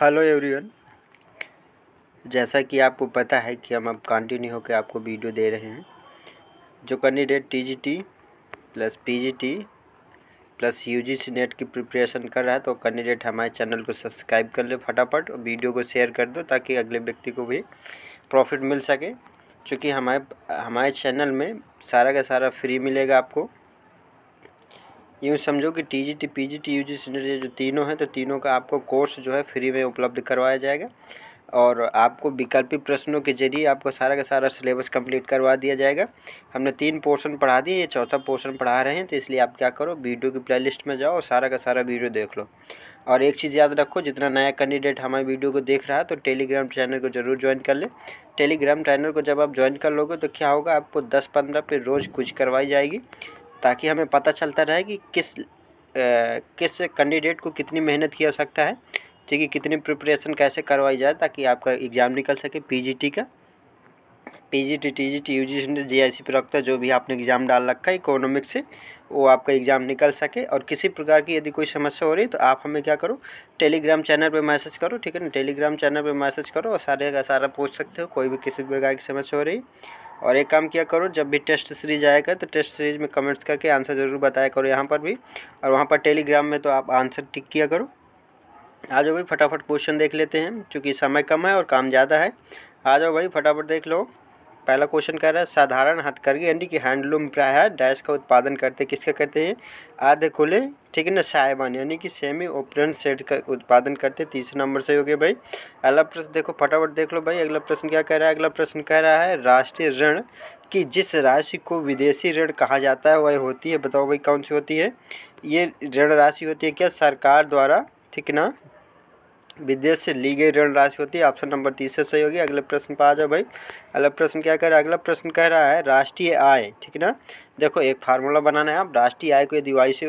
Hello everyone जैसा कि आपको पता है कि हम अब कंटिन्यू होकर आपको वीडियो दे रहे हैं जो candidate TGT plus PGT plus UGC NET की प्रिपरेशन कर रहा है तो कैंडिडेट हमारे चैनल को सब्सक्राइब कर ले फटाफट और वीडियो को शेयर कर दो ताकि अगले व्यक्ति को भी प्रॉफिट मिल सके क्योंकि हमारे हमारे चैनल में सारा का सारा फ्री मिलेगा आपको यूँ समझो कि T G T P G T U G senior जो तीनों हैं तो तीनों का आपको कोर्स जो है फ्री में उपलब्ध करवाया जाएगा और आपको विकल्पिक प्रश्नों के जरिए आपको सारा का सारा सिलेबस कंप्लीट करवा दिया जाएगा हमने तीन पोर्शन पढ़ा दिए ये चौथा पोर्शन पढ़ा रहे हैं तो इसलिए आप क्या करो वीडियो की प्लेलिस्ट में जाओ और सारा का सारा वीडियो देख लो और एक चीज़ याद रखो जितना नया कैंडिडेट हमारे वीडियो को देख रहा है तो टेलीग्राम चैनल को जरूर ज्वाइन कर लें टेलीग्राम चैनल को जब आप ज्वाइन कर लोगे तो क्या होगा आपको दस पंद्रह पे रोज़ कुछ करवाई जाएगी ताकि हमें पता चलता रहे कि किस आ, किस कैंडिडेट को कितनी मेहनत की आवश्यकता है ठीक है कितनी प्रिपरेशन कैसे करवाई जाए ताकि आपका एग्ज़ाम निकल सके पीजीटी का पीजीटी टीजीटी यूजीसी सी प्रवक्ता जो भी आपने एग्ज़ाम डाल रखा है इकोनॉमिक्स से वो आपका एग्ज़ाम निकल सके और किसी प्रकार की यदि कोई समस्या हो रही है तो आप हमें क्या करो टेलीग्राम चैनल पर मैसेज करो ठीक है ना टेलीग्राम चैनल पर मैसेज करो और सारे का सारा पूछ सकते हो कोई भी किसी प्रकार की समस्या हो रही है और एक काम किया करो जब भी टेस्ट सीरीज आएगा तो टेस्ट सीरीज में कमेंट्स करके आंसर ज़रूर बताया करो यहाँ पर भी और वहाँ पर टेलीग्राम में तो आप आंसर टिक किया करो आ जाओ भाई फटाफट क्वेश्चन देख लेते हैं क्योंकि समय कम है और काम ज़्यादा है आ जाओ भाई फटाफट देख लो पहला क्वेश्चन कह रहा है साधारण हथकरघी यानी कि हैंडलूम प्राय है डैश का उत्पादन करते किसका करते हैं आधे खुले ठीक है ना साइबान यानी कि सेमी ओपरन सेट का उत्पादन करते हैं तीसरे नंबर से हो गया भाई अगला प्रश्न देखो फटाफट देख लो भाई अगला प्रश्न क्या कह रहा है अगला प्रश्न कह रहा है राष्ट्रीय ऋण की जिस राशि को विदेशी ऋण कहा जाता है वह होती है बताओ भाई कौन सी होती है ये ऋण राशि होती है क्या सरकार द्वारा ठीक ना विदेश से ली गई ऋण राशि होती है ऑप्शन नंबर तीसरे सही होगी अगले प्रश्न पर आ जाओ भाई अगला प्रश्न क्या कह रहा है अगला प्रश्न कह रहा है राष्ट्रीय आय ठीक है ना देखो एक फार्मूला बनाना है आप राष्ट्रीय आय को यदि वाई से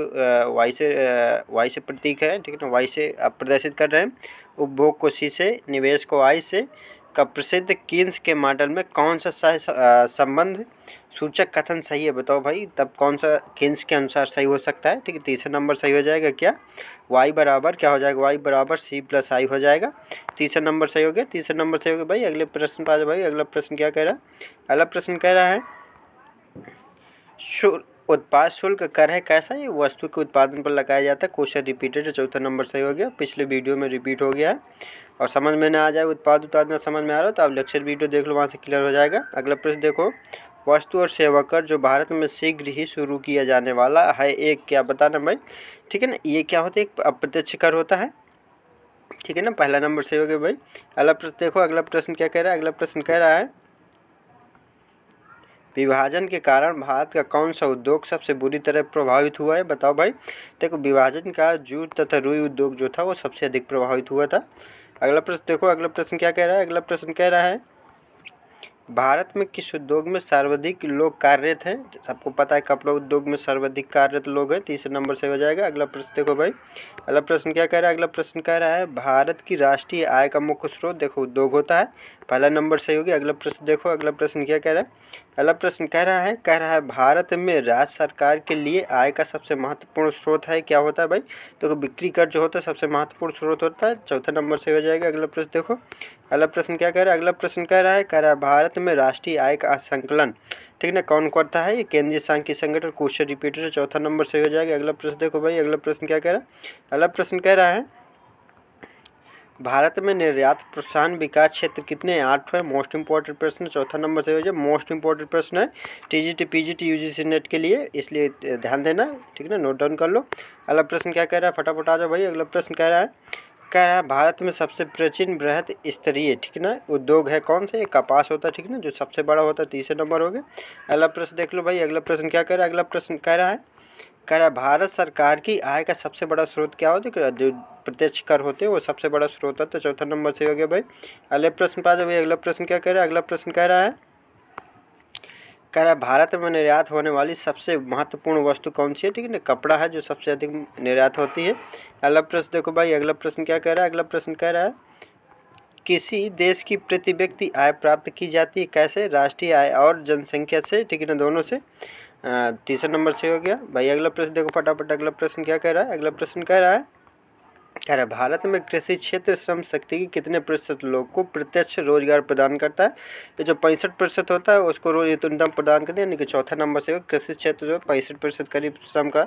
वाई से वाई से प्रतीक है ठीक है ना वाई से आप प्रदर्शित कर रहे हैं उपभोग को सी से निवेश को आई से का प्रसिद्ध कीन्स के मॉडल में कौन सा सह संबंध सूचक कथन सही है बताओ भाई तब कौन सा किन्स के अनुसार सही हो सकता है ठीक है तीसरा नंबर सही हो जाएगा क्या वाई बराबर क्या हो जाएगा वाई बराबर सी प्लस आई हो जाएगा तीसरा नंबर सही हो गया तीसरा नंबर सही हो गया भाई अगले प्रश्न पास भाई अगला प्रश्न क्या कह रहा है अगला प्रश्न कह रहा है उत्पाद शुल्क कर है कैसा ये वस्तु के उत्पादन पर लगाया जाता है क्वेश्चन रिपीटेड है चौथा नंबर सही हो गया पिछले वीडियो में रिपीट हो गया है और समझ में ना आ जाए उत्पाद उत्पाद ना समझ में आ रहा हो तो आप लेक्चर वीडियो देख लो वहाँ से क्लियर हो जाएगा अगला प्रश्न देखो वस्तु और सेवा कर जो भारत में शीघ्र ही शुरू किया जाने वाला है एक क्या बताना भाई ठीक है ना ये क्या होता है एक अप्रत्यक्ष कर होता है ठीक है ना पहला नंबर सही हो गया भाई अगला प्रश्न देखो अगला प्रश्न क्या कह रहा है अगला प्रश्न कह रहा है विभाजन के कारण भारत का कौन सा उद्योग सबसे बुरी तरह प्रभावित हुआ है बताओ भाई देखो विभाजन का जूट तथा रुई उद्योग जो था वो सबसे अधिक प्रभावित हुआ था अगला प्रश्न देखो अगला प्रश्न क्या कह रहा है अगला प्रश्न कह रहा है भारत में किस उद्योग में सर्वाधिक लोग कार्यरत हैं आपको पता है कपड़ा उद्योग में सर्वाधिक कार्यरत लोग हैं तीसरे नंबर से हो जाएगा अगला प्रश्न देखो भाई अगला प्रश्न क्या कह रहा है अगला प्रश्न कह रहा है भारत की राष्ट्रीय आय का मुख्य स्रोत देखो उद्योग होता है पहला नंबर सही होगी अगला प्रश्न देखो अगला प्रश्न क्या कह रहा है अगला प्रश्न कह रहा है कह रहा है भारत में राज्य सरकार के लिए आय का सबसे महत्वपूर्ण स्रोत है क्या होता है भाई तो बिक्री कर जो होता है सबसे महत्वपूर्ण स्रोत होता है चौथा नंबर से हो जाएगा अगला प्रश्न देखो अगला प्रश्न क्या कह रहा है अगला प्रश्न कह रहा है कह रहा है भारत में राष्ट्रीय आय का संकलन ठीक ना कौन करता है ये केंद्रीय सांख्यिक संगठन क्वेश्चन रिपीटेड है चौथा नंबर से हो जाएगा अगला प्रश्न देखो भाई अगला प्रश्न क्या कह रहा है अगला प्रश्न कह रहा है भारत में निर्यात प्रोत्साहन विकास क्षेत्र कितने आठ है मोस्ट इंपॉर्टेंट प्रश्न चौथा नंबर से हो जाए मोस्ट इंपॉर्टेंट प्रश्न है टीजीटी पीजीटी यूजीसी नेट के लिए इसलिए ध्यान देना ठीक है ना नोट डाउन कर लो अगला प्रश्न क्या कह रहा है फटाफट आ जाओ भाई अगला प्रश्न कह रहा है कह रहा है भारत में सबसे प्राचीन बृहद स्तरीय ठीक ना उद्योग है कौन सा ये कपास होता है ठीक ना जो सबसे बड़ा होता है तीसरे नंबर हो गया अगला प्रश्न देख लो भाई अगला प्रश्न क्या कह रहा है अगला प्रश्न कह रहा है कह रहा है भारत सरकार की आय का सबसे बड़ा स्रोत क्या होता है जो प्रत्यक्ष कर होते हैं वो सबसे बड़ा स्रोत होता है तो चौथा नंबर से हो गया भाई अगले प्रश्न पा जाए भाई अगला प्रश्न क्या कह रहा है अगला प्रश्न कह रहा है कह रहा है भारत में निर्यात होने वाली सबसे महत्वपूर्ण वस्तु कौन सी है ठीक है ना कपड़ा है जो सबसे अधिक निर्यात होती है अगला प्रश्न देखो भाई अगला प्रश्न क्या कह रहा है अगला प्रश्न कह रहा है किसी देश की प्रति व्यक्ति आय प्राप्त की जाती है कैसे राष्ट्रीय आय और जनसंख्या से ठीक है ना दोनों से तीसरे नंबर से हो गया भाई अगला प्रश्न देखो फटाफट अगला प्रश्न क्या कह रहा है अगला प्रश्न कह रहा है कह रहा है भारत में कृषि क्षेत्र श्रम शक्ति के कितने प्रतिशत लोग को प्रत्यक्ष रोजगार प्रदान करता है ये जो पैंसठ प्रतिशत होता है उसको रोज न्यूनतम प्रदान करते हैं यानी कि चौथा नंबर से कृषि क्षेत्र जो है पैंसठ प्रतिशत करीब श्रम का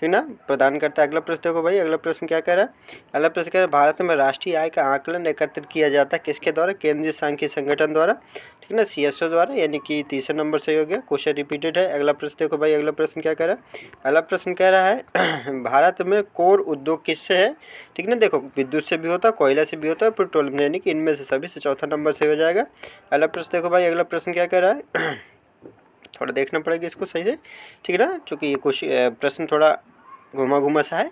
ठीक ना प्रदान करता है अगला प्रश्न देखो भाई अगला प्रश्न क्या कह रहा है अगला प्रश्न कह रहा है भारत में राष्ट्रीय आय का आकलन एकत्रित किया जाता है किसके द्वारा केंद्रीय सांख्यिक संगठन द्वारा ठीक ना सी द्वारा यानी कि तीसरे नंबर सही हो गया क्वेश्चन रिपीटेड है अगला प्रश्न देखो भाई अगला प्रश्न क्या कह रहा है अगला प्रश्न कह रहा है भारत में कोर उद्योग किससे है ठीक ना देखो विद्युत से भी होता है कोयला से भी होता है पेट्रोलियम यानी कि इनमें से सभी से चौथा नंबर सही हो जाएगा अगला प्रश्न देखो भाई अगला प्रश्न क्या कह रहा है थोड़ा देखना पड़ेगा इसको सही से ठीक है ना चूँकि ये क्वेश्चन प्रश्न थोड़ा घुमा घुमा सा है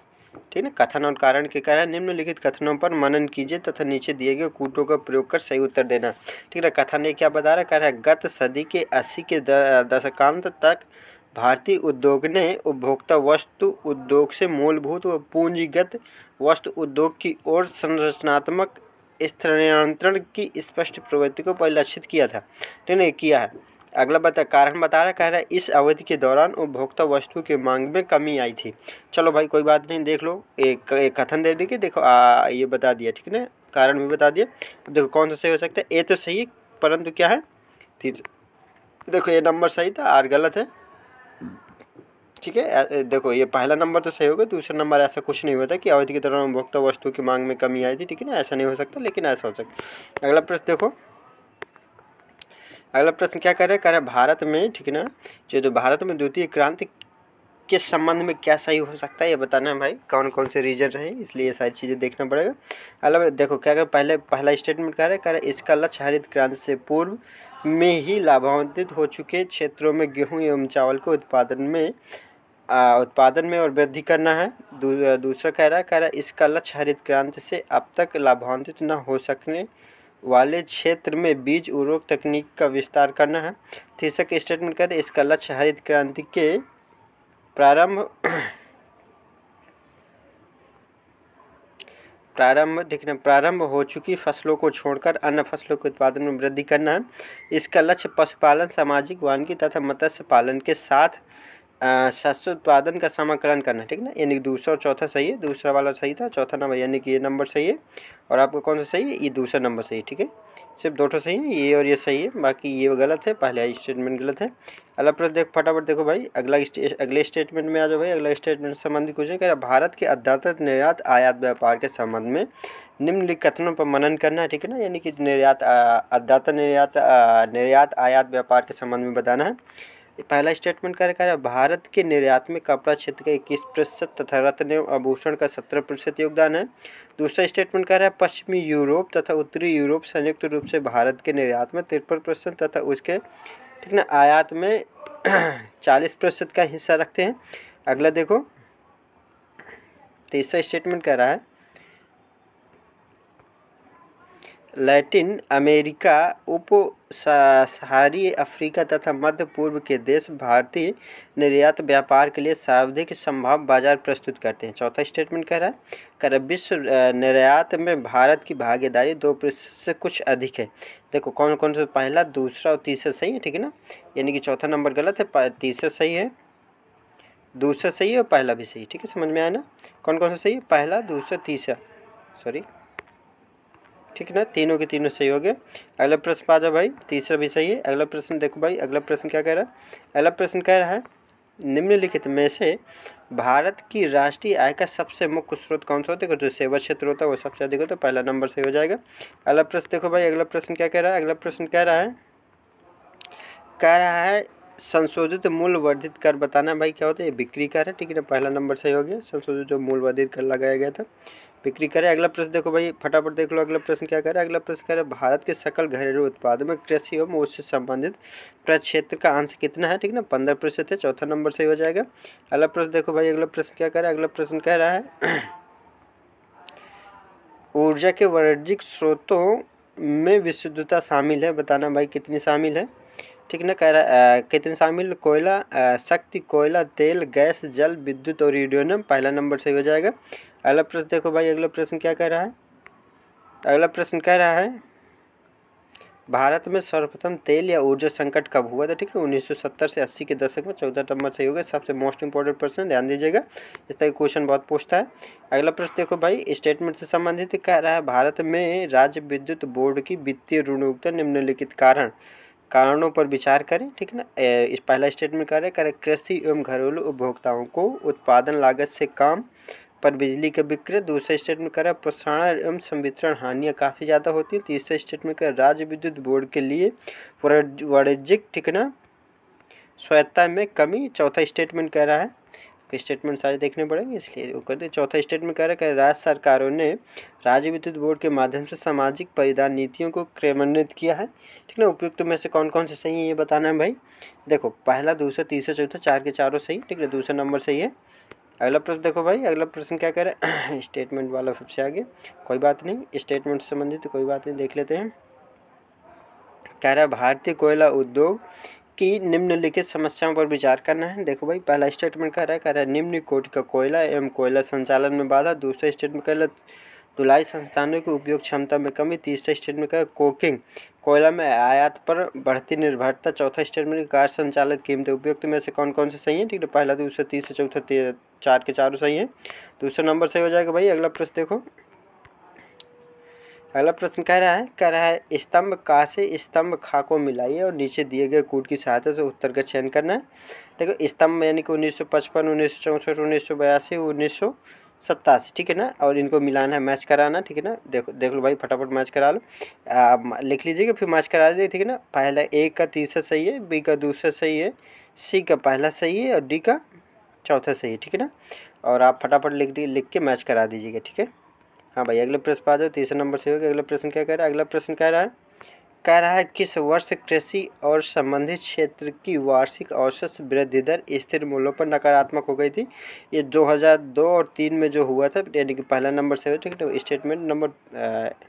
ठीक है कथन और कारण के कारण निम्नलिखित कथनों पर मनन कीजिए तथा नीचे दिए गए कूटों का प्रयोग कर सही उत्तर देना ठीक है कथन ये क्या बता रहा है कह रहा है गत सदी के अस्सी के दशकांत तक भारतीय उद्योग ने उपभोक्ता वस्तु उद्योग से मूलभूत व पूंजीगत वस्तु उद्योग की ओर संरचनात्मक स्थानांतरण की स्पष्ट प्रवृत्ति को परिलक्षित किया था ठीक है किया है अगला बता कारण बता रहा कह रहा है इस अवधि के दौरान उपभोक्ता वस्तु के मांग में कमी आई थी चलो भाई कोई बात नहीं देख लो एक, एक कथन दे देखिए देखो आ, ये बता दिया ठीक है कारण भी बता दिया अब देखो कौन सा सही हो सकता है ए तो सही है परंतु क्या है तीस देखो ये नंबर सही था आर गलत है ठीक है देखो ये पहला नंबर तो सही होगा दूसरा नंबर ऐसा कुछ नहीं होता कि अवधि के दौरान उपभोक्ता वस्तु की मांग में कमी आई थी ठीक है ना ऐसा नहीं हो सकता लेकिन ऐसा हो सकता अगला प्रश्न देखो अगला प्रश्न क्या कर रहे हैं कह रहे भारत में ठीक है ना जो जो भारत में द्वितीय क्रांति के संबंध में क्या सही हो सकता है ये बताना है भाई कौन कौन से रीजन रहे इसलिए ये सारी चीज़ें देखना पड़ेगा अगला देखो क्या कर पहले पहला स्टेटमेंट कह रहे हैं कह रहे हैं इसका लक्ष्य हरित क्रांति से पूर्व में ही लाभान्वित हो चुके क्षेत्रों में गेहूँ एवं चावल के उत्पादन में आ, उत्पादन में और वृद्धि करना है दू, दूसरा कह रहा है कह रहा है इसका लक्ष्य हरित क्रांति से अब तक लाभान्वित न हो सकने वाले क्षेत्र में बीज उर्वरक तकनीक का विस्तार करना है तीसरा के स्टेटमेंट कर इसका लक्ष्य हरित क्रांति के प्रारंभ प्रारंभ देखना प्रारंभ हो चुकी फसलों को छोड़कर अन्य फसलों के उत्पादन में वृद्धि करना है इसका लक्ष्य पशुपालन सामाजिक वानगी तथा मत्स्य पालन के साथ शस्य उत्पादन का समाकलन करना ठीक ना यानी कि दूसरा और चौथा सही है दूसरा वाला सही था चौथा नंबर यानी कि ये नंबर सही है और आपका कौन सा सही है ये दूसरा नंबर सही ठीक है सिर्फ दो सही है ये और ये सही है बाकी ये गलत है पहले स्टेटमेंट गलत है अगला प्रश्न देख फटाफट देखो भाई अगला अगले स्टेटमेंट में आ जाओ भाई अगला स्टेटमेंट संबंधित क्वेश्चन कह रहा भारत के अध्यात्म निर्यात आयात व्यापार के संबंध में निम्नलिखित कथनों पर मनन करना है ठीक है ना यानी कि निर्यात अध्यात्म निर्यात निर्यात आयात व्यापार के संबंध में बताना है पहला स्टेटमेंट क्या कह रहा है भारत के निर्यात में कपड़ा क्षेत्र का इक्कीस प्रतिशत तथा रत्न एवं आभूषण का सत्रह प्रतिशत योगदान है दूसरा स्टेटमेंट कह रहा है पश्चिमी यूरोप तथा उत्तरी यूरोप संयुक्त रूप से भारत के निर्यात में तिरपन प्रतिशत तथा उसके ठीक ना आयात में चालीस प्रतिशत का हिस्सा रखते हैं अगला देखो तीसरा स्टेटमेंट कह रहा है लैटिन अमेरिका उप सहारी अफ्रीका तथा मध्य पूर्व के देश भारतीय निर्यात व्यापार के लिए सर्वाधिक संभव बाजार प्रस्तुत करते हैं चौथा स्टेटमेंट कह रहा है कर विश्व निर्यात में भारत की भागीदारी दो प्रतिशत से कुछ अधिक है देखो कौन कौन सा पहला दूसरा और तीसरा सही है ठीक है ना यानी कि चौथा नंबर गलत है तीसरा सही है दूसरा सही है और पहला भी सही ठीक है समझ में आया ना कौन कौन सा सही है पहला दूसरा तीसरा सॉरी ठीक है ना तीनों के तीनों सही हो गए अगला प्रश्न पा जाओ भाई तीसरा भी सही है अगला प्रश्न देखो भाई अगला प्रश्न क्या कह रहा है अगला प्रश्न कह रहा है निम्नलिखित में से भारत की राष्ट्रीय आय का सबसे मुख्य स्रोत कौन सा होता है जो सेवा क्षेत्र होता है वो सबसे अधिक होता है पहला नंबर सही हो जाएगा अगला प्रश्न देखो भाई अगला प्रश्न क्या कह रहा है अगला प्रश्न कह रहा है कह रहा है संशोधित मूल्य वर्धित कर बताना भाई क्या होता है बिक्री कर है ठीक है ना पहला नंबर सही हो गया संशोधित जो मूल्य वर्धित कर लगाया गया था बिक्री करें अगला प्रश्न देखो भाई फटाफट देख लो अगला प्रश्न क्या करे अगला प्रश्न करे भारत के सकल घरेलू उत्पाद में कृषि एवं उससे संबंधित प्रक्षेत्र का अंश कितना है ठीक है ना पंद्रह प्रतिशत है चौथा नंबर सही हो जाएगा अगला प्रश्न देखो भाई अगला प्रश्न क्या करे अगला प्रश्न कह रहा है ऊर्जा के वाणिज्यिक स्रोतों में विशुद्धता शामिल है बताना भाई कितनी शामिल है ठीक ना कर कितने शामिल कोयला शक्ति कोयला तेल गैस जल विद्युत और यूडियोनियम पहला नंबर सही हो जाएगा अगला प्रश्न देखो भाई अगला प्रश्न क्या कह रहा है अगला प्रश्न कह रहा है भारत में सर्वप्रथम तेल या ऊर्जा संकट कब हुआ था ठीक है 1970 से 80 के दशक में चौदह नंबर सही होगा सबसे मोस्ट इंपॉर्टेंट प्रश्न ध्यान दीजिएगा इस तरह क्वेश्चन बहुत पूछता है अगला प्रश्न देखो भाई स्टेटमेंट से संबंधित कह रहा है भारत में राज्य विद्युत बोर्ड की वित्तीय ऋण निम्नलिखित कारण कारणों पर विचार करें ठीक है ना इस पहला स्टेटमेंट हैं करें कृषि एवं घरेलू उपभोक्ताओं को उत्पादन लागत से काम पर बिजली के विक्रय दूसरे स्टेट में करें प्रसारण एवं संवितरण हानियाँ काफ़ी ज़्यादा होती हैं तीसरे स्टेट में करें राज्य विद्युत बोर्ड के लिए वाणिज्यिक ठीक ना स्वायत्ता में कमी चौथा स्टेटमेंट कह रहा है आपके स्टेटमेंट सारे देखने पड़ेंगे इसलिए वो दे चौथा स्टेटमेंट कह रहा है राज्य सरकारों ने राज्य विद्युत बोर्ड के माध्यम से सामाजिक परिधान नीतियों को क्रियान्वित किया है ठीक है उपयुक्त तो में से कौन कौन से सही है ये बताना है भाई देखो पहला दूसरा तीसरा चौथा चार के चारों सही ठीक है दूसरा नंबर सही है अगला प्रश्न देखो भाई अगला प्रश्न क्या कह स्टेटमेंट वाला सबसे आगे कोई बात नहीं स्टेटमेंट से संबंधित कोई बात नहीं देख लेते हैं कह रहा है भारतीय कोयला उद्योग की निम्नलिखित समस्याओं पर विचार करना है देखो भाई पहला स्टेटमेंट कह रहा है कह रहा है निम्न कोटि का कोयला एवं कोयला संचालन में बाधा दूसरा स्टेटमेंट कह रहा तुलाई संस्थानों की उपयोग क्षमता में कमी तीसरा स्टेटमेंट कह कोकिंग कोयला में आयात पर बढ़ती निर्भरता चौथा स्टेटमेंट कार संचालित कीमत उपयुक्त में से कौन कौन से सही है ठीक है पहला दूसरा तीसरा चौथा चार के चारों सही है दूसरा नंबर सही हो जाएगा भाई अगला प्रश्न देखो अगला प्रश्न कह रहा है कह रहा है स्तंभ का से स्तंभ खा को मिलाइए और नीचे दिए गए कूट की सहायता से उत्तर का चयन करना है देखो स्तंभ यानी कि उन्नीस सौ पचपन उन्नीस सौ चौंसठ उन्नीस सौ बयासी उन्नीस सौ सत्तासी ठीक है ना और इनको मिलाना है मैच कराना ठीक है ना देखो देख लो भाई फटाफट मैच करा लो लिख लीजिएगा फिर मैच करा दीजिए ठीक है ना पहला ए का तीसरा सही है बी का दूसरा सही है सी का पहला सही है और डी का चौथा सही है ठीक है ना और आप फटाफट लिख दी लिख के मैच करा दीजिएगा ठीक है हाँ भाई अगले प्रश्न पर आ जाओ तीसरे नंबर से हो गया अगला प्रश्न क्या कह रहा है अगला प्रश्न कह रहा है कह रहा है किस वर्ष कृषि और संबंधित क्षेत्र की वार्षिक औसत वृद्धि दर स्थिर मूल्यों पर नकारात्मक हो गई थी ये 2002 और 3 में जो हुआ था यानी कि पहला नंबर से ठीक है स्टेटमेंट तो नंबर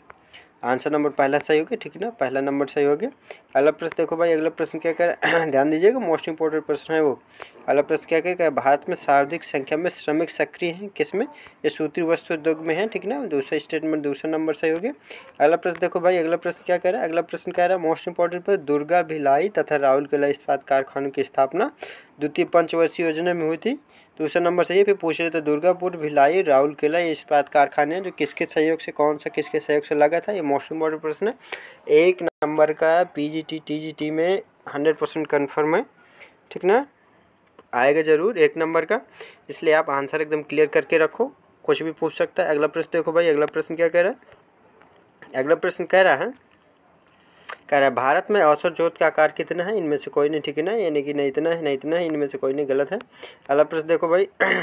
आंसर नंबर पहला सही हो गया ठीक है ना पहला नंबर सही हो गया अगला प्रश्न देखो भाई अगला प्रश्न क्या कर ध्यान दीजिएगा मोस्ट इंपॉर्टेंट प्रश्न है वो अगला प्रश्न क्या कर भारत में सर्वाधिक संख्या में श्रमिक सक्रिय हैं किस में ये सूत्री वस्तु उद्योग में है ठीक ना दूसरा स्टेटमेंट दूसरा नंबर सही हो गया अगला प्रश्न देखो भाई अगला प्रश्न क्या कह रहा है अगला प्रश्न कह रहा है मोस्ट इंपॉर्टेंट पर दुर्गा भिलाई तथा राहुल कला इस्पात कारखानों की स्थापना द्वितीय पंचवर्षीय योजना में हुई थी दूसरा नंबर सही है फिर पूछ रहे थे दुर्गापुर भिलाई राहुल किला ये इस्पात कारखाने हैं जो किसके सहयोग से कौन सा किसके सहयोग से लगा था ये मोस्ट इम्पॉर्टेंट प्रश्न है एक नंबर का पीजीटी टीजीटी में हंड्रेड परसेंट कन्फर्म है ठीक ना आएगा ज़रूर एक नंबर का इसलिए आप आंसर एकदम क्लियर करके रखो कुछ भी पूछ सकता है अगला प्रश्न देखो भाई अगला प्रश्न क्या कह रहा है अगला प्रश्न कह रहा है कह रहा है भारत में औसत जोत का आकार कितना है इनमें से कोई नहीं ठीक है ना यानी कि नहीं इतना है नहीं इतना है इनमें से कोई नहीं गलत है अगला प्रश्न देखो भाई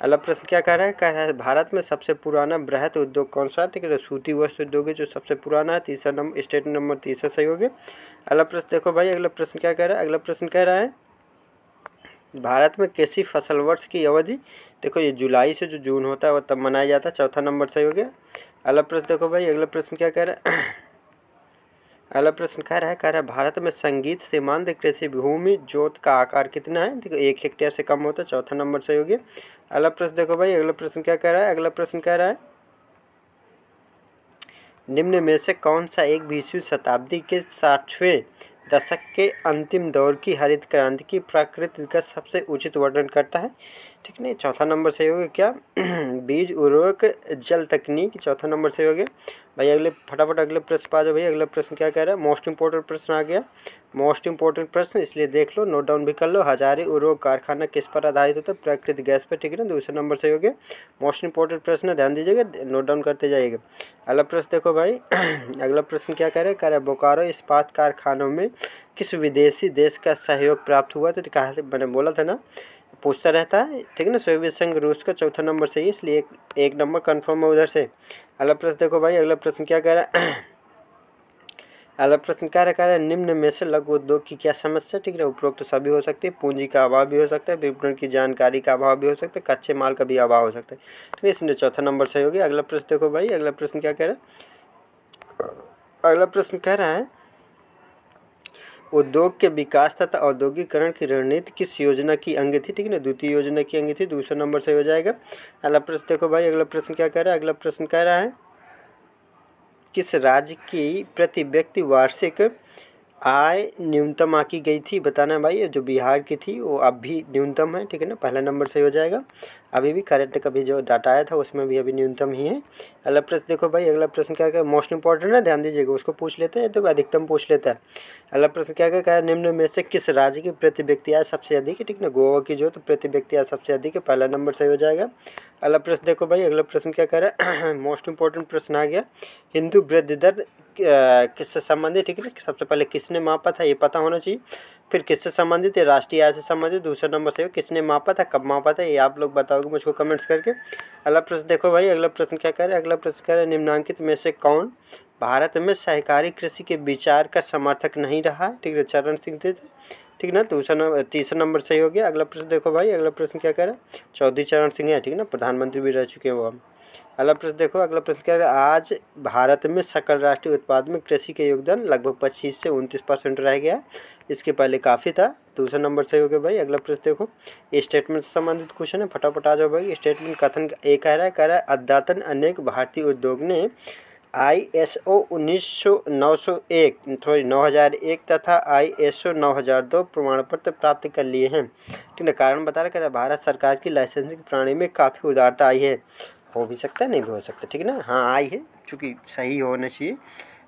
अगला प्रश्न क्या कह रहा है कह रहा है भारत में सबसे पुराना बृहत उद्योग कौन सा है तो सूती वस्त्र उद्योग है जो सबसे पुराना है तीसरा नंबर स्टेट नंबर तीसरा सही हो गया अगला प्रश्न देखो भाई अगला प्रश्न क्या कह रहा है अगला प्रश्न कह रहा है भारत में कृषि फसल वर्ष की अवधि देखो ये जुलाई से जो जून होता है वो तब मनाया जाता है चौथा नंबर सही हो गया अगला प्रश्न देखो भाई अगला प्रश्न क्या कह रहा है अगला प्रश्न कह रहा है कह रहा है भारत में संगीत सीमांत कृषि भूमि जोत का आकार कितना है देखो एक हेक्टेयर से कम होता है चौथा नंबर सही होगी अगला प्रश्न देखो भाई अगला प्रश्न क्या कह रहा है अगला प्रश्न कह रहा है निम्न में से कौन सा एक बीसवीं शताब्दी के साठवें दशक के अंतिम दौर की हरित क्रांति की प्रकृति का सबसे उचित वर्णन करता है ठीक नहीं चौथा नंबर सही होगा क्या बीज उर्वरक जल तकनीक चौथा नंबर सही होगा भाई अगले फटाफट अगले प्रश्न पा जाओ भाई अगला प्रश्न क्या कह रहा है मोस्ट इंपॉर्टेंट प्रश्न आ गया मोस्ट इंपॉर्टेंट प्रश्न इसलिए देख लो नोट डाउन भी कर लो हजारी उद्योग कारखाना किस पर आधारित होता है प्राकृतिक गैस पर ठीक है ना दूसरे नंबर से हो गया मोस्ट इंपॉर्टेंट प्रश्न ध्यान दीजिएगा नोट डाउन करते जाइएगा अगला प्रश्न देखो भाई अगला प्रश्न क्या कह रहे हैं कह रहे हैं बोकारो इस्पात कारखानों में किस विदेशी देश का सहयोग प्राप्त हुआ तो कहा मैंने बोला था ना पूछता रहता है ठीक है ना सोवियत संघ रूस का चौथा नंबर सही है इसलिए एक, एक नंबर कन्फर्म है उधर से अगला प्रश्न देखो भाई अगला प्रश्न क्या कह रहा है अगला प्रश्न क्या रहा है निम्न में से लघु उद्योग की क्या समस्या ठीक है उपरोक्त तो सभी हो सकती है पूंजी का अभाव भी हो सकता है विपणन की जानकारी का अभाव भी हो सकता है कच्चे माल का भी अभाव हो सकता है ठीक है इसमें चौथा नंबर सही होगी अगला प्रश्न देखो भाई अगला प्रश्न क्या कह रहा है अगला प्रश्न कह रहा है उद्योग के विकास तथा औद्योगिकरण की रणनीति किस योजना की अंग थी ठीक है ना द्वितीय योजना की अंग थी दूसरा नंबर सही हो जाएगा अगला प्रश्न देखो भाई अगला प्रश्न क्या कह रहा है अगला प्रश्न कह रहा है किस राज्य की प्रति व्यक्ति वार्षिक आय न्यूनतम आकी गई थी बताना भाई जो बिहार की थी वो अब भी न्यूनतम है ठीक है ना पहला नंबर सही हो जाएगा अभी भी करंट का भी जो डाटा आया था उसमें भी अभी न्यूनतम ही है अगला प्रश्न देखो भाई अगला प्रश्न क्या क्या मोस्ट इंपॉर्टेंट है ध्यान दीजिएगा उसको पूछ लेते हैं तो अधिकतम पूछ लेता है अगला प्रश्न क्या क्या निम्न में से किस राज्य की प्रति व्यक्ति आय सबसे अधिक है ठीक ना गोवा की जो तो प्रति व्यक्ति आय सबसे अधिक है पहला नंबर सही हो जाएगा अगला प्रश्न देखो भाई अगला प्रश्न क्या कह रहा है मोस्ट इंपॉर्टेंट प्रश्न आ गया हिंदू वृद्धि दर किससे संबंधित ठीक है सबसे पहले किसने मापा था ये पता होना चाहिए फिर किससे संबंधित है राष्ट्रीय आय से संबंधित दूसरे नंबर से किसने मापा था कब मापा था ये आप लोग बताओगे मुझको कमेंट्स करके अगला प्रश्न देखो भाई अगला प्रश्न क्या कह रहे हैं अगला प्रश्न कह रहे हैं निम्नांकित में से कौन भारत में सहकारी कृषि के विचार का समर्थक नहीं रहा ठीक है चरण सिंह थे तो। ठीक ना दूसरा नंबर तीसरा नंबर सही हो गया अगला प्रश्न देखो भाई अगला प्रश्न क्या कह रहे हैं चौधरी चरण सिंह है ठीक ना प्रधानमंत्री भी रह चुके हैं वो हम अगला प्रश्न देखो अगला प्रश्न क्या है आज भारत में सकल राष्ट्रीय उत्पाद में कृषि के योगदान लगभग पच्चीस से उनतीस परसेंट रह गया इसके पहले काफ़ी था दूसरा नंबर सही हो गया भाई अगला प्रश्न देखो स्टेटमेंट से संबंधित क्वेश्चन है फटाफट आ जाओ भाई स्टेटमेंट कथन ए कह रहा है कह रहा है अद्यतन अनेक भारतीय उद्योग ने आई एस ओ उन्नीस सौ नौ सौ एक नौ हज़ार एक तथा आई एस ओ नौ हज़ार दो प्रमाण पत्र प्राप्त कर लिए हैं ठीक है कारण बता रहा है भारत सरकार की लाइसेंसिंग प्रणाली में काफ़ी उदारता आई है हो भी सकता है नहीं भी हो सकता ठीक ना हाँ आई है चूँकि सही होना चाहिए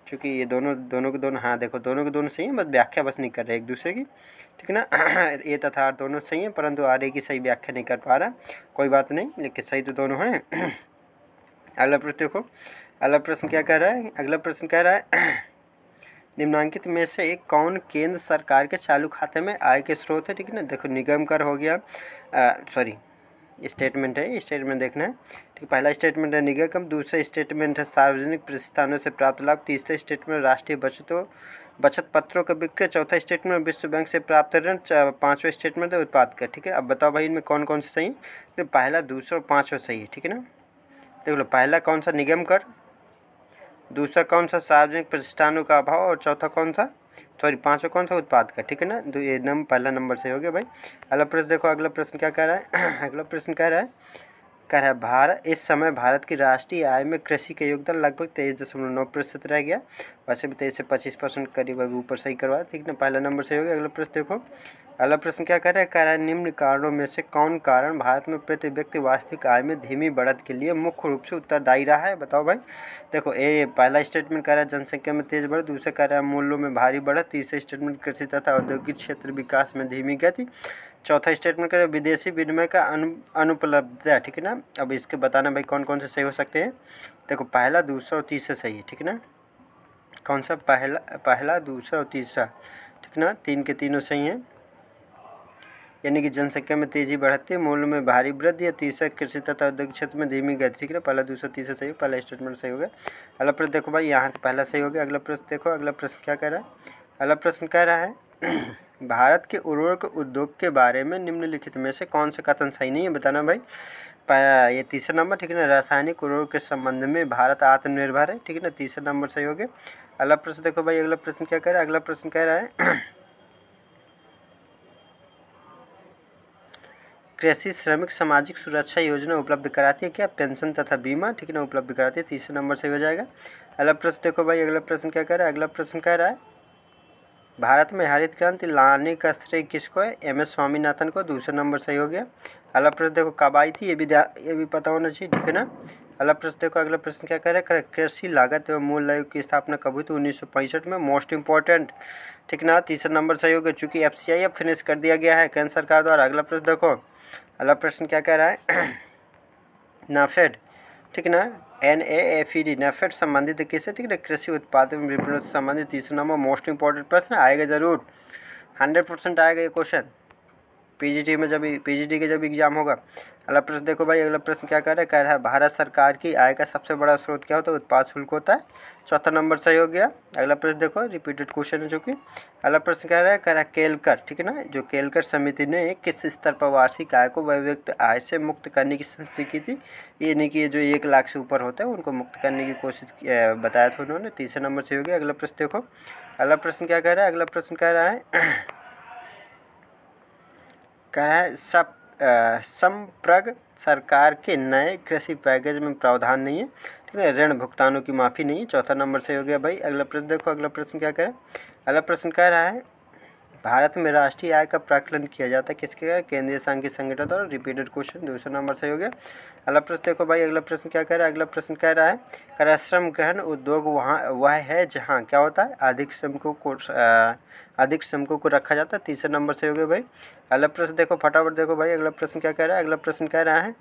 चूँकि ये दोनों दोनों के दोनों हाँ देखो दोनों के दोनों सही हैं बस व्याख्या बस नहीं कर रहे एक दूसरे की ठीक ना ए तथा आर दोनों सही हैं परंतु आर ए की सही व्याख्या नहीं कर पा रहा कोई बात नहीं लेकिन सही तो दोनों हैं अगला प्रश्न देखो अगला प्रश्न क्या कह रहा है अगला प्रश्न कह रहा है निम्नांकित में से एक कौन केंद्र सरकार के चालू खाते में आय के स्रोत है ठीक है ना देखो निगम कर हो गया सॉरी स्टेटमेंट है स्टेटमेंट देखना है ठीक पहला स्टेटमेंट है निगम दूसरा स्टेटमेंट है सार्वजनिक प्रतिष्ठानों से प्राप्त लाभ तीसरा स्टेटमेंट राष्ट्रीय बचतों बचत पत्रों का विक्रय चौथा स्टेटमेंट विश्व बैंक से प्राप्त ऋण पाँचवा स्टेटमेंट है उत्पाद का ठीक है अब बताओ भाई इनमें कौन कौन सा सही है पहला दूसरा और पाँचवा सही है ठीक है ना देख लो पहला कौन सा निगम कर दूसरा कौन सा सार्वजनिक प्रतिष्ठानों का अभाव और चौथा कौन सा सॉरी पाँचों कौन सा उत्पाद का ठीक है ना तो ये नंबर पहला नंबर सही हो गया भाई अगला प्रश्न देखो अगला प्रश्न क्या कह रहा है अगला प्रश्न कह रहा है कर है भारत इस समय भारत की राष्ट्रीय आय में कृषि का योगदान लगभग तेईस दशमलव नौ प्रतिशत रह गया वैसे भी तेईस से पच्चीस परसेंट करीब अभी ऊपर सही करवाया ठीक ना पहला नंबर सही हो गया अगला प्रश्न देखो अगला प्रश्न क्या कर रहा है कह रहा है निम्न कारणों में से कौन कारण भारत में प्रति व्यक्ति वास्तविक आय में धीमी बढ़त के लिए मुख्य रूप से उत्तरदायी रहा है बताओ भाई देखो ए पहला स्टेटमेंट कह रहा है जनसंख्या में तेज बढ़त दूसरा कह रहा है मूल्यों में भारी बढ़त तीसरा स्टेटमेंट कृषि तथा औद्योगिक क्षेत्र विकास में धीमी गति चौथा स्टेटमेंट करें विदेशी विनिमय का अनु अनुपलब्धता ठीक है ना अब इसके बताना भाई कौन कौन से सही हो सकते हैं देखो पहला दूसरा और तीसरा सही है ठीक है ना कौन सा पहला पहला दूसरा और तीसरा ठीक ना तीन के तीनों सही हैं यानी कि जनसंख्या में तेजी बढ़ती है मूल्य में भारी वृद्धि या तीसरा कृषि तथा औद्योगिक क्षेत्र में धीमी गति ठीक है पहला दूसरा तीसरा सही पहला स्टेटमेंट सही हो गया अगला प्रश्न देखो भाई यहाँ से पहला सही हो गया अगला प्रश्न देखो अगला प्रश्न क्या कह रहा है अगला प्रश्न कह रहा है भारत के उर्वरक उद्योग के बारे में निम्नलिखित में से कौन सा कथन सही नहीं है बताना भाई ये तीसरा नंबर ठीक है ना रासायनिक उर्वरक के संबंध में भारत आत्मनिर्भर है ठीक है ना तीसरा नंबर सही हो गया अगला प्रश्न देखो भाई अगला प्रश्न क्या कह रहा है अगला प्रश्न कह रहा है कृषि श्रमिक सामाजिक सुरक्षा योजना उपलब्ध कराती है क्या पेंशन तथा बीमा ठीक है ना उपलब्ध कराती है तीसरे नंबर सही हो जाएगा अगला प्रश्न देखो भाई अगला प्रश्न क्या कह रहा है अगला प्रश्न कह रहा है भारत में हरित क्रांति लाने का श्रेय किसको है एम एस स्वामीनाथन को दूसरे नंबर सही हो गया अगला प्रश्न देखो कब आई थी ये भी ये भी पता होना चाहिए ठीक है ना अगला प्रश्न देखो अगला प्रश्न क्या करे कृषि लागत एवं मूल आयोग की स्थापना कब हुई थी उन्नीस में मोस्ट इंपॉर्टेंट ठीक ना तीसरा नंबर सही हो गया चूँकि एफ सी फिनिश कर दिया गया है केंद्र सरकार द्वारा अगला प्रश्न देखो अगला प्रश्न क्या कह रहा है नाफेड ठीक ना N A F E D e NAFED संबंधित किससे ठीक है कृषि उत्पादन विपणन से संबंधित तीसरा नंबर मोस्ट इंपॉर्टेंट प्रश्न आएगा जरूर हंड्रेड परसेंट आएगा ये क्वेश्चन पीजीटी में जब पीजीटी के जब एग्ज़ाम होगा अगला प्रश्न देखो भाई अगला प्रश्न क्या कह रहा है कह रहा है भारत सरकार की आय का सबसे बड़ा स्रोत क्या होता है उत्पाद शुल्क होता है चौथा नंबर सही हो गया अगला प्रश्न देखो रिपीटेड क्वेश्चन है जो कि अगला प्रश्न कह रहा है कह रहा है केलकर ठीक है ना जो केलकर समिति ने किस स्तर पर वार्षिक आय को वैव्यक्त आय से मुक्त करने की संस्थिति की थी यानी कि जो एक लाख से ऊपर होता है उनको मुक्त करने की कोशिश बताया था उन्होंने तीसरे नंबर सही हो गया अगला प्रश्न देखो अगला प्रश्न क्या कह रहा है अगला प्रश्न कह रहा है कह रहा है सब संप्रग सरकार के नए कृषि पैकेज में प्रावधान नहीं है ठीक है ऋण भुगतानों की माफ़ी नहीं है चौथा नंबर से हो गया भाई अगला प्रश्न देखो अगला प्रश्न क्या कह रहा है अगला प्रश्न कह रहा है भारत में राष्ट्रीय आय का प्रकलन किया जाता है किसके केंद्रीय सांघिक संगठन द्वारा रिपीटेड क्वेश्चन दूसरे नंबर से हो गया अगला प्रश्न देखो भाई अगला प्रश्न क्या कह रहा है अगला प्रश्न कह रहा है कराश्रम श्रम ग्रहण उद्योग वहाँ वह है जहाँ क्या होता है अधिक श्रमिकों को अधिक श्रमिकों को रखा जाता है तीसरे नंबर से हो गया भाई अगला प्रश्न देखो फटाफट देखो भाई अगला प्रश्न क्या कह रहा है अगला प्रश्न कह रहा है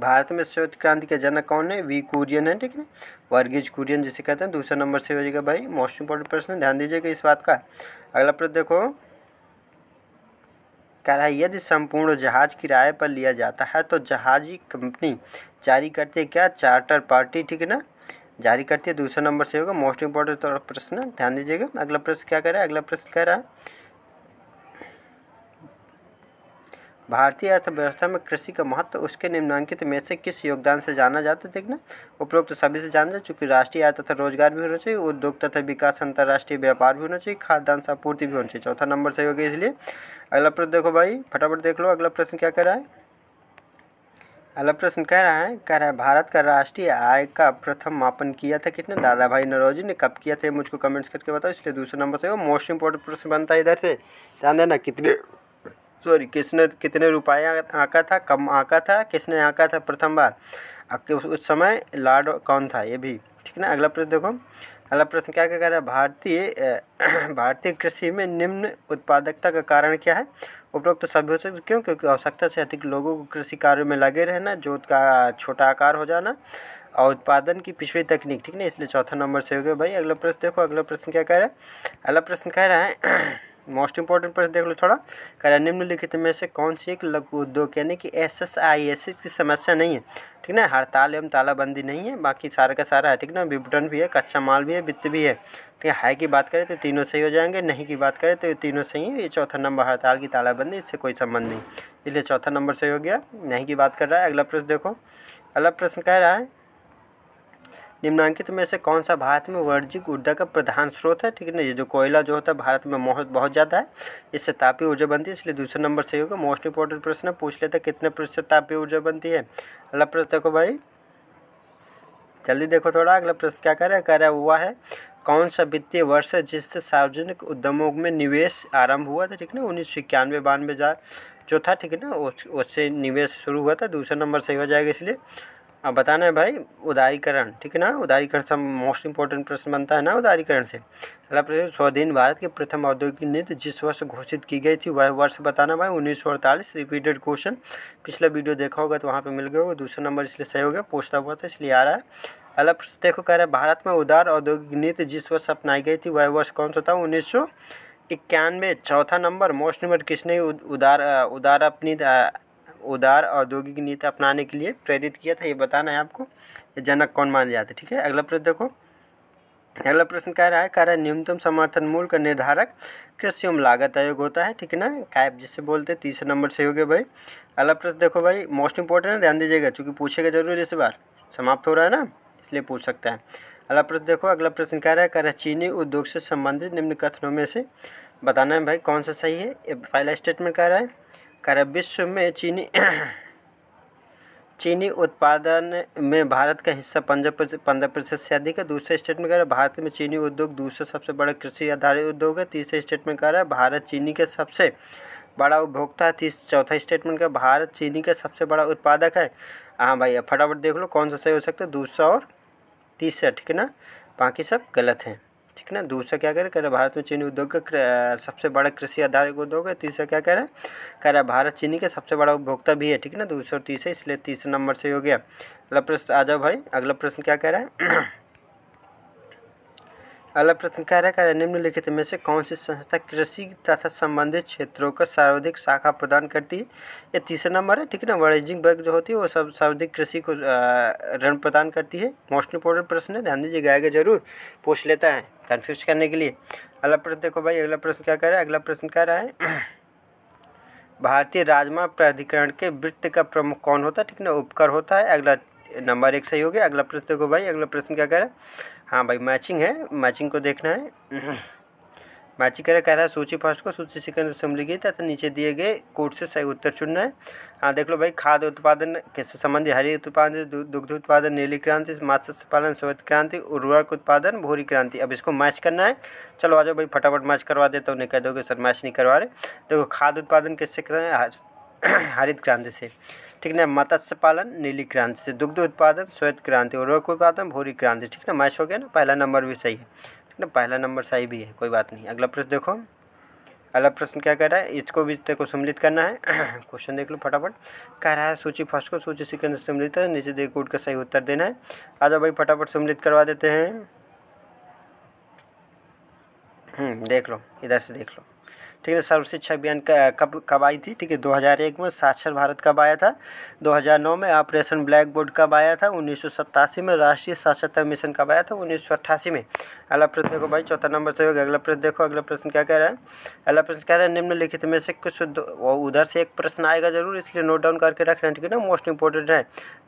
भारत में श्वेत क्रांति के जनक कौन है वी कुरियन है ठीक है वर्गीज कुरियन जिसे कहते हैं दूसरा नंबर से हो जाएगा भाई मोस्ट इंपॉर्टेंट प्रश्न ध्यान दीजिएगा इस बात का अगला प्रश्न देखो कह रहा है यदि संपूर्ण जहाज किराए पर लिया जाता है तो जहाजी कंपनी जारी करती है क्या चार्टर पार्टी ठीक है ना जारी करती है दूसरा नंबर से होगा मोस्ट इंपॉर्टेंट प्रश्न ध्यान दीजिएगा अगला प्रश्न क्या कह रहा है अगला प्रश्न कह रहा है भारतीय अर्थव्यवस्था में कृषि का महत्व उसके निम्नांकित में से किस योगदान से जाना जाता है देखना उपरोक्त तो सभी से जाना जाए चूँकि राष्ट्रीय आय तथा रोजगार भी होना चाहिए उद्योग तथा विकास अंतर्राष्ट्रीय व्यापार भी होना चाहिए खाद्यान्न आपूर्ति भी होनी चाहिए चौथा नंबर सही होगा इसलिए अगला प्रश्न देखो भाई फटाफट देख लो अगला प्रश्न क्या कह रहा है अगला प्रश्न कह रहा है कह रहा है भारत का राष्ट्रीय आय का प्रथम मापन किया था कितने दादा भाई नरोजी ने कब किया था मुझको कमेंट्स करके बताओ इसलिए दूसरा नंबर से वो मोस्ट इंपॉर्टेंट प्रश्न बनता है इधर से ध्यान देना कितने सॉरी किसने कितने रुपये आका था कम आका था किसने आका था प्रथम बार उस समय लॉर्ड कौन था ये भी ठीक ना अगला प्रश्न देखो अगला प्रश्न क्या क्या कह रहा है भारतीय भारतीय कृषि में निम्न उत्पादकता का कारण क्या है उपरोक्त तो सभी हो सकते क्यों क्योंकि आवश्यकता से अधिक लोगों को कृषि कार्यों में लगे रहना जो का छोटा आकार हो जाना और उत्पादन की पिछड़ी तकनीक ठीक ना इसलिए चौथा नंबर से हो गया भाई अगला प्रश्न देखो अगला प्रश्न क्या कह रहा है अगला प्रश्न कह रहा है मोस्ट इंपॉर्टेंट प्रश्न देख लो थोड़ा कह रहा निम्नलिखित में से कौन सी एक लघु उद्योग यानी कि S S I S S की समस्या नहीं है ठीक ना हड़ताल एवं तालाबंदी नहीं है बाकी सारा का सारा है ठीक ना विपटन भी है कच्चा माल भी है वित्त भी है ठीक है हाई की बात करें तो तीनों सही हो जाएंगे नहीं की बात करें तो ये तीनों सही है ये चौथा नंबर हड़ताल की तालाबंदी इससे कोई संबंध नहीं इसलिए चौथा नंबर सही हो गया नहीं की बात कर रहा है अगला प्रश्न देखो अगला प्रश्न कह रहा है निम्नांकित में से कौन सा भारत में वर्जिक ऊर्जा का प्रधान स्रोत है ठीक है ना ये जो कोयला जो होता है भारत में मोहत बहुत ज़्यादा है इससे तापीय ऊर्जा बनती है इसलिए दूसरे नंबर सही होगा मोस्ट इंपॉर्टेंट प्रश्न है पूछ लेते हैं कितने प्रतिशत तापीय ऊर्जा बनती है अगला प्रश्न देखो भाई जल्दी देखो थोड़ा अगला प्रश्न क्या कर रहा है कह रहा हुआ है कौन सा वित्तीय वर्ष है जिससे सार्वजनिक उद्यमों में निवेश आरंभ हुआ था ठीक है ना उन्नीस सौ इक्यानवे बानवे जो था ठीक है ना उससे निवेश शुरू हुआ था दूसरा नंबर सही हो जाएगा इसलिए अब बताना है भाई उदारीकरण ठीक है ना उदारीकरण सब मोस्ट इंपॉर्टेंट प्रश्न बनता है ना उदारीकरण से अगला प्रश्न स्वाधीन भारत की प्रथम औद्योगिक नीति जिस वर्ष घोषित की गई थी वह वर्ष बताना भाई उन्नीस सौ अड़तालीस रिपीटेड क्वेश्चन पिछला वीडियो देखा होगा तो वहाँ पर मिल गया होगा दूसरा नंबर इसलिए सही हो गया पूछता हुआ था इसलिए आ रहा है अगला प्रश्न देखो कह रहा है भारत में उदार औद्योगिक नीति जिस वर्ष अपनाई गई थी वह वर्ष कौन सा था उन्नीस सौ इक्यानवे चौथा नंबर मोस्ट नंबर किसने उदार उदार अपनी उदार औद्योगिक नीति अपनाने के लिए प्रेरित किया था ये बताना है आपको जनक कौन माने जाते ठीक है अगला प्रश्न देखो अगला प्रश्न कह रहा है कह रहा है न्यूनतम समर्थन मूल्य का निर्धारक कृषि एवं लागत आयोग होता है ठीक है ना कैप जिसे बोलते हैं तीसरे नंबर से हो गया भाई अगला प्रश्न देखो भाई मोस्ट इंपॉर्टेंट है ध्यान दीजिएगा चूँकि पूछेगा जरूर इस बार समाप्त हो रहा है ना इसलिए पूछ सकता है अगला प्रश्न देखो अगला प्रश्न कह रहा है कह रहा है चीनी उद्योग से संबंधित निम्न कथनों में से बताना है भाई कौन सा सही है पहला स्टेटमेंट कह रहा है कर विश्व में चीनी चीनी उत्पादन में भारत का हिस्सा पंद्रह पंद्रह प्रतिशत से अधिक है दूसरे स्टेट में कह रहा है भारत में चीनी उद्योग दूसरा सबसे बड़ा कृषि आधारित उद्योग है तीसरे स्टेट में कह रहा है भारत चीनी के सबसे बड़ा उपभोक्ता है तीस चौथा स्टेटमेंट का भारत चीनी का सबसे बड़ा उत्पादक है हाँ भाई अब फटाफट देख लो कौन सा सही हो सकता है दूसरा और तीसरा ठीक है ना बाकी सब गलत हैं ठीक ना दूसरा क्या कह रहे कह रहे भारत में चीनी उद्योग का सबसे बड़ा कृषि आधारित उद्योग है तीसरा क्या कह रहे कह रहे भारत चीनी का सबसे बड़ा उपभोक्ता भी है ठीक ना दूसरा और तीसरा इसलिए तीसरे नंबर से हो गया अगला प्रश्न आ जाओ भाई अगला प्रश्न क्या कह रहा है अगला प्रश्न कार्य कार्य निम्नलिखित में से कौन सी संस्था कृषि तथा संबंधित क्षेत्रों का सर्वाधिक शाखा प्रदान करती है ये तीसरा नंबर है ठीक है ना वाणिज्यिक बैंक जो होती है वो सब सर्वाधिक कृषि को ऋण प्रदान करती है मोस्ट इंपोर्टेंट प्रश्न है ध्यान दीजिए गाएगा जरूर पूछ लेता है कन्फ्यूज करने के लिए अगला प्रश्न देखो भाई अगला प्रश्न क्या कह रहा है अगला प्रश्न क्या रहा है भारतीय राजमार्ग प्राधिकरण के वृत्त का प्रमुख कौन होता है ठीक ना उपकर होता है अगला नंबर एक सही हो गया अगला प्रश्न देखो भाई अगला प्रश्न क्या कह रहा है हाँ भाई मैचिंग है मैचिंग को देखना है मैचिंग कह रहा है सूची फर्स्ट को सूची सेकंड समझ लीजिए तथा नीचे दिए गए कोड से सही उत्तर चुनना है हाँ देख लो भाई खाद्य उत्पादन के संबंधी हरी उत्पादन दुग्ध उत्पादन नीली क्रांति मत्स्य पालन श्वेत क्रांति उर्वरक उत्पादन भूरी क्रांति अब इसको मैच करना है चलो आ जाओ भाई फटाफट मैच करवा देता हूँ नहीं कह दो सर मैच नहीं करवा रहे देखो खाद्य उत्पादन किससे कर रहे हैं हरित क्रांति से ठीक ना मत्स्य पालन नीली क्रांति से दुग्ध उत्पादन श्वेत क्रांति रोक उत्पादन भूरी क्रांति ठीक ना मैच हो गया ना पहला नंबर भी सही है ठीक ना पहला नंबर सही भी है कोई बात नहीं अगला प्रश्न देखो अगला प्रश्न क्या कह रहा है इसको भी को सम्मिलित करना है क्वेश्चन देख लो फटाफट कह रहा है सूची फर्स्ट को सूची सेकंड सम्मिलित है नीचे देख उठ का सही उत्तर देना है आ जाओ भाई फटाफट सम्मिलित करवा देते हैं हम्म, देख लो इधर से देख लो ठीक है सर्वशिक्षा शिक्षा अभियान कब कब आई थी ठीक है 2001 में साक्षर भारत कब आया था 2009 में ऑपरेशन ब्लैक बोर्ड कब आया था उन्नीस में राष्ट्रीय साक्षरता मिशन कब आया था उन्नीस में अगला प्रश्न देखो भाई चौथा नंबर से होगा अगला प्रश्न देखो अगला प्रश्न क्या कह रहा है अगला प्रश्न कह रहा है निम्नलिखित में से कुछ उधर से एक प्रश्न आएगा जरूर इसलिए नोट डाउन करके रखना ठीक है ना मोस्ट इंपॉर्टेंट है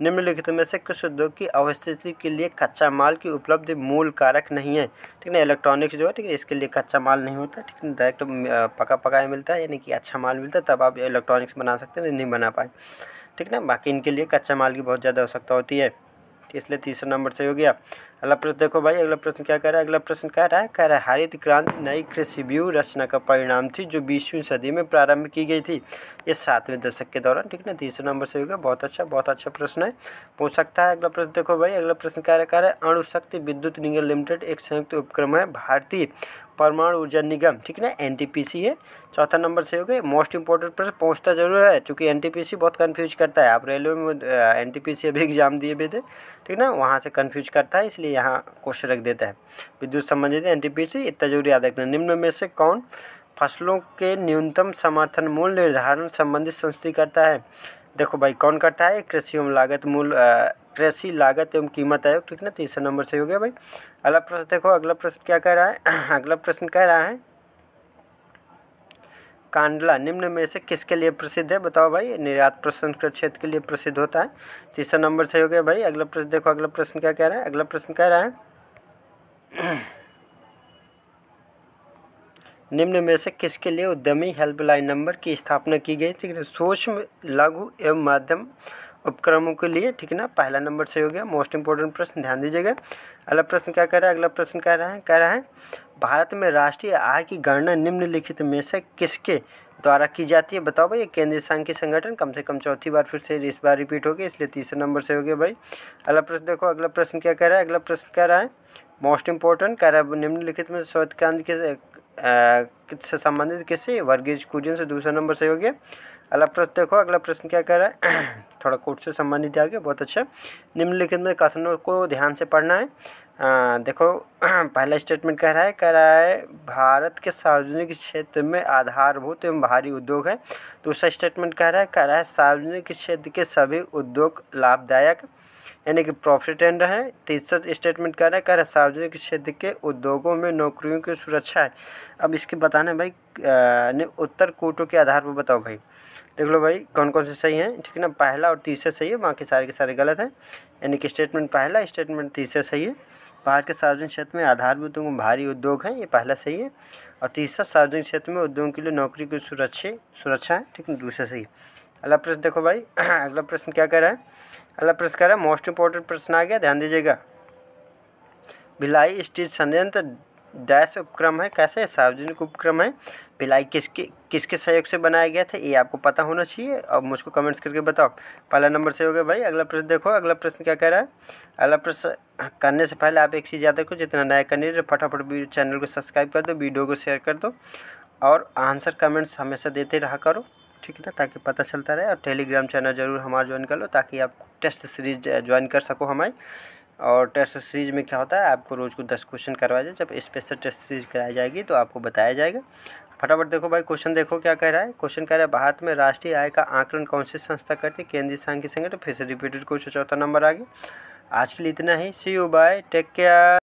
निम्नलिखित में से कुछ उद्योग की अवस्थिति के लिए कच्चा माल की उपलब्धि मूल कारक नहीं है ठीक है इलेक्ट्रॉनिक्स जो है ठीक है इसके लिए कच्चा माल नहीं होता ठीक है डायरेक्ट पका पकाया मिलता है यानी कि अच्छा माल मिलता है तब आप इलेक्ट्रॉनिक्स बना सकते हैं नहीं बना पाए ठीक ना बाकी इनके लिए कच्चा माल की बहुत ज़्यादा आवश्यकता होती है तो इसलिए तीसरा नंबर सही हो गया अगला प्रश्न देखो भाई अगला प्रश्न क्या कह रहा है अगला प्रश्न कह रहा है कह रहा है हरित क्रांति नई कृषि व्यू रचना का परिणाम थी जो बीसवीं सदी में प्रारंभ की गई थी ये सातवें दशक के दौरान ठीक ना तीसरा नंबर सही हो गया बहुत अच्छा बहुत अच्छा प्रश्न है पूछ सकता है अगला प्रश्न देखो भाई अगला प्रश्न क्या कह रहा है अणुशक्ति विद्युत निगम लिमिटेड एक संयुक्त उपक्रम है भारतीय परमाणु ऊर्जा निगम ठीक टी ना सी है चौथा नंबर से हो गए मोस्ट इंपॉर्टेंट पर पहुंचता जरूर है चूँकि सी बहुत कन्फ्यूज करता है आप रेलवे में सी अभी एग्जाम दिए भी थे ठीक ना वहाँ से कन्फ्यूज करता है इसलिए यहाँ क्वेश्चन रख देता है विद्युत संबंधित एन इतना जरूर याद रखना निम्न में से कौन फसलों के न्यूनतम समर्थन मूल्य निर्धारण संबंधित संस्थिति करता है देखो भाई कौन करता है कृषि एवं लागत मूल कृषि लागत एवं कीमत आयोग ठीक ना तीसरा तो नंबर सही तो हो गया भाई अगला प्रश्न देखो अगला प्रश्न क्या कह रहा है अगला प्रश्न कह रहा है कांडला निम्न में से किसके लिए प्रसिद्ध है बताओ भाई निर्यात प्रसंस्कृत क्षेत्र के लिए प्रसिद्ध होता है तीसरा नंबर सही हो गया भाई अगला प्रश्न देखो अगला प्रश्न क्या कह रहा है अगला प्रश्न कह रहा है निम्न में से किसके लिए उद्यमी हेल्पलाइन नंबर की स्थापना की गई ठीक है सूक्ष्म लघु एवं माध्यम उपक्रमों के लिए ठीक है ना पहला नंबर से हो गया मोस्ट इंपॉर्टेंट प्रश्न ध्यान दीजिएगा अगला प्रश्न क्या कह रहा है अगला प्रश्न कह रहा है कह रहा है भारत में राष्ट्रीय आय की गणना निम्नलिखित में से किसके द्वारा की जाती है बताओ भाई केंद्रीय सांख्यिक संगठन कम से कम चौथी बार फिर से इस बार रिपीट हो गया इसलिए तीसरे नंबर से हो गया भाई अगला प्रश्न देखो अगला प्रश्न क्या कह रहा है अगला प्रश्न कह रहा है मोस्ट इंपॉर्टेंट कह रहा है निम्नलिखित में श्वेत क्रांति के से संबंधित किससे वर्गीज कुरियन से दूसरा नंबर से हो गया अगला प्रश्न देखो अगला प्रश्न क्या कह रहा है थोड़ा कोर्ट से संबंधित आगे बहुत अच्छा निम्नलिखित में कथनों को ध्यान से पढ़ना है आ, देखो पहला स्टेटमेंट कह रहा है कह रहा है भारत के सार्वजनिक क्षेत्र में आधारभूत एवं भारी उद्योग है दूसरा स्टेटमेंट कह रहा है कह रहा है सार्वजनिक क्षेत्र के सभी उद्योग लाभदायक यानी कि प्रॉफिट एंड है तीसरा स्टेटमेंट कह रहा है कह रहा है सार्वजनिक क्षेत्र के उद्योगों में नौकरियों की सुरक्षा है अब इसके बताना भाई उत्तर कोटों के आधार पर बताओ भाई देख लो भाई कौन कौन से सही हैं ठीक है ना पहला और तीसरा सही है बाकी सारे के सारे गलत हैं यानी कि स्टेटमेंट पहला स्टेटमेंट तीसरा सही है भारत के सार्वजनिक क्षेत्र में आधारभूत एवं भारी उद्योग हैं ये पहला सही है और तीसरा सार्वजनिक क्षेत्र में उद्योगों के लिए नौकरी की सुरक्षा सुरक्षा है ठीक है दूसरा सही अगला प्रश्न देखो भाई अगला प्रश्न क्या कह रहा है अगला प्रश्न कह रहा है मोस्ट इंपॉर्टेंट प्रश्न आ गया ध्यान दीजिएगा भिलाई स्टील संयंत्र डैश उपक्रम है कैसे सार्वजनिक उपक्रम है भिलाई किसके किसके सहयोग से बनाया गया था ये आपको पता होना चाहिए अब मुझको कमेंट्स करके बताओ पहला नंबर से हो गया भाई अगला प्रश्न देखो अगला प्रश्न क्या कह रहा है अगला प्रश्न करने से पहले आप एक चीज़ याद रखो जितना नया करने फटाफट चैनल को सब्सक्राइब कर दो वीडियो को शेयर कर दो और आंसर कमेंट्स हमेशा देते रहा करो ठीक है ना ताकि पता चलता रहे और टेलीग्राम चैनल जरूर हमारा ज्वाइन कर लो ताकि आप टेस्ट सीरीज ज्वाइन कर सको हमारी और टेस्ट सीरीज में क्या होता है आपको रोज़ को दस क्वेश्चन करवाया जाए जब स्पेशल टेस्ट सीरीज कराई जाएगी तो आपको बताया जाएगा फटाफट देखो भाई क्वेश्चन देखो क्या कह रहा है क्वेश्चन कह रहा है भारत में राष्ट्रीय आय का आंकलन कौन सी संस्था करती है केंद्रीय सांख्यिक संगठन फिर से रिपीटेड क्वेश्चन चौथा नंबर आ गया आज के लिए इतना ही see you bye take care